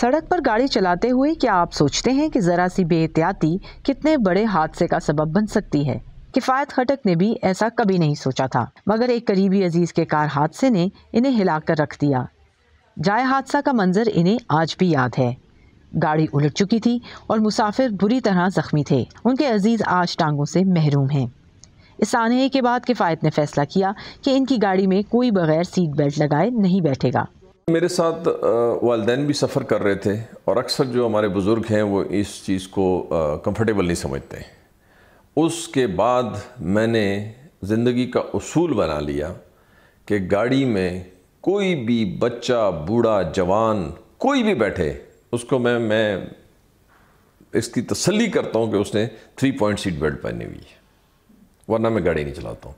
सड़क पर गाड़ी चलाते हुए क्या आप सोचते हैं कि ज़रा सी बेहतियाती कितने बड़े हादसे का सबब बन सकती है किफ़ायत हटक ने भी ऐसा कभी नहीं सोचा था मगर एक करीबी अजीज़ के कार हादसे ने इन्हें हिला कर रख दिया जाए हादसा का मंजर इन्हें आज भी याद है गाड़ी उलट चुकी थी और मुसाफिर बुरी तरह ज़ख्मी थे उनके अजीज़ आज टांगों से महरूम हैं इस आने के बाद किफ़ायत ने फैसला किया कि इनकी गाड़ी में कोई बगैर सीट बेल्ट लगाए नहीं बैठेगा मेरे साथ वालदेन भी सफ़र कर रहे थे और अक्सर जो हमारे बुज़ुर्ग हैं वो इस चीज़ को कंफर्टेबल नहीं समझते उसके बाद मैंने ज़िंदगी का उसूल बना लिया कि गाड़ी में कोई भी बच्चा बूढ़ा जवान कोई भी बैठे उसको मैं मैं इसकी तसल्ली करता हूँ कि उसने थ्री पॉइंट सीट बेल्ट पहनी हुई है वरना मैं गाड़ी नहीं चलाता हूँ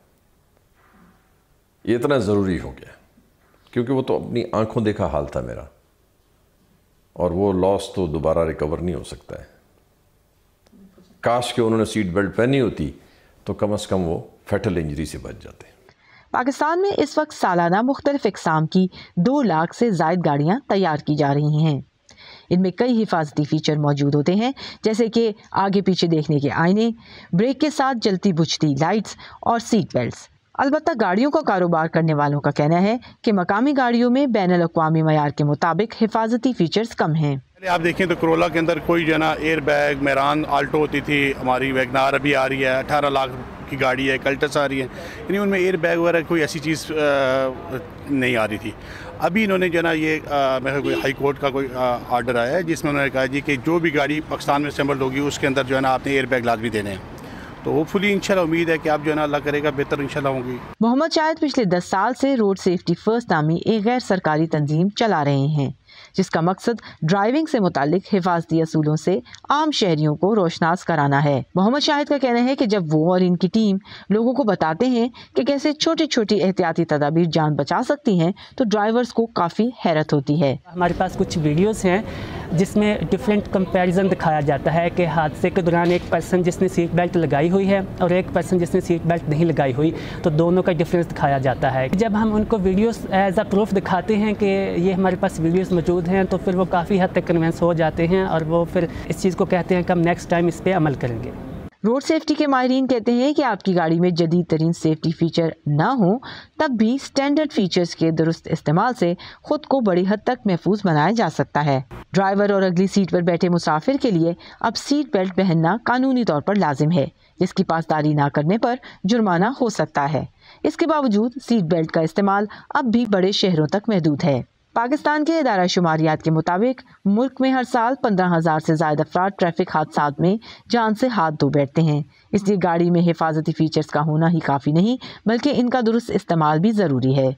ये इतना ज़रूरी हो गया क्योंकि वो तो अपनी आंखों देखा हाल था मेरा और वो लॉस तो दोबारा रिकवर नहीं हो सकता है काश के उन्होंने सीट बेल्ट पहनी होती तो कम अज़ कम वो फैटल इंजरी से बच जाते पाकिस्तान में इस वक्त सालाना मुख्तलिफ इकसाम की दो लाख से जायद गाड़ियां तैयार की जा रही हैं इनमें कई हिफाजती फीचर मौजूद होते हैं जैसे कि आगे पीछे देखने के आईने ब्रेक के साथ जलती बुझती लाइट्स और सीट बेल्ट अलबत् गाड़ियों का कारोबार करने वालों का कहना है कि मकामी गाड़ियों में बैन अवी मैार के मुताबिक हिफाजती फीचर्स कम हैं पहले आप देखें तो करोला के अंदर कोई जो है ना एयर बैग मैरान आल्टो होती थी हमारी वैगनार अभी आ रही है अठारह लाख की गाड़ी है कल्टस आ रही है यानी उनमें एयर बैग वगैरह कोई ऐसी चीज़ नहीं आ रही थी अभी इन्होंने जो है ना ये मेरे कोई हाई कोर्ट का कोई आर्डर आया है जिसमें उन्होंने कहा जी कि जो भी गाड़ी पाकिस्तान में इस्तेमाल होगी उसके अंदर जो है ना आपने एयर बैग लाजमी देने हैं तो होपफुली इंशाल्लाह उम्मीद है कि आप जो है ना अल्लाह करेगा बेहतर इंशाल्लाह होंगी मोहम्मद शाहिद पिछले दस साल से रोड सेफ्टी फर्स्ट नामी एक गैर सरकारी तंजीम चला रहे हैं जिसका मकसद ड्राइविंग से मुतल हिफाजती असूलों से आम शहरियों को रोशनास कराना है मोहम्मद शाहिद का कहना है कि जब वो और इनकी टीम लोगों को बताते हैं कि कैसे छोटी छोटी एहतियाती तदाबीर जान बचा सकती हैं तो ड्राइवर्स को काफ़ी हैरत होती है हमारे पास कुछ वीडियोज़ हैं जिसमें डिफरेंट कंपैरिजन दिखाया जाता है कि हादसे के दौरान एक पर्सन जिसने सीट बेल्ट लगाई हुई है और एक पर्सन जिसने सीट बेल्ट नहीं लगाई हुई तो दोनों का डिफरेंस दिखाया जाता है जब हम उनको वीडियोस एज अ प्रूफ दिखाते हैं कि ये हमारे पास वीडियोस मौजूद हैं तो फिर वो काफ़ी हद तक कन्वेंस हो जाते हैं और वो फिर इस चीज़ को कहते हैं कि हम नेक्स्ट टाइम इस पर अमल करेंगे रोड सेफ्टी के माहरीन कहते हैं कि आपकी गाड़ी में जदीद तरीन सेफ्टी फ़ीचर ना हो तब भी स्टैंडर्ड फ़ीचर्स के दुरुस्त इस्तेमाल से ख़ुद को बड़ी हद तक महफूज बनाया जा सकता है ड्राइवर और अगली सीट पर बैठे मुसाफिर के लिए अब सीट बेल्ट पहनना कानूनी तौर पर लाजिम है जिसकी पासदारी ना करने पर जुर्माना हो सकता है इसके बावजूद सीट बेल्ट का इस्तेमाल अब भी बड़े शहरों तक महदूद है पाकिस्तान के इदारा शुमारियात के मुताबिक मुल्क में हर साल पंद्रह हज़ार से जायद अफराद ट्रैफिक हादसा में जान से हाथ धो बैठते हैं इसलिए गाड़ी में हिफाजती फ़ीचर्स का होना ही काफ़ी नहीं बल्कि इनका दुरुस्त इस्तेमाल भी ज़रूरी है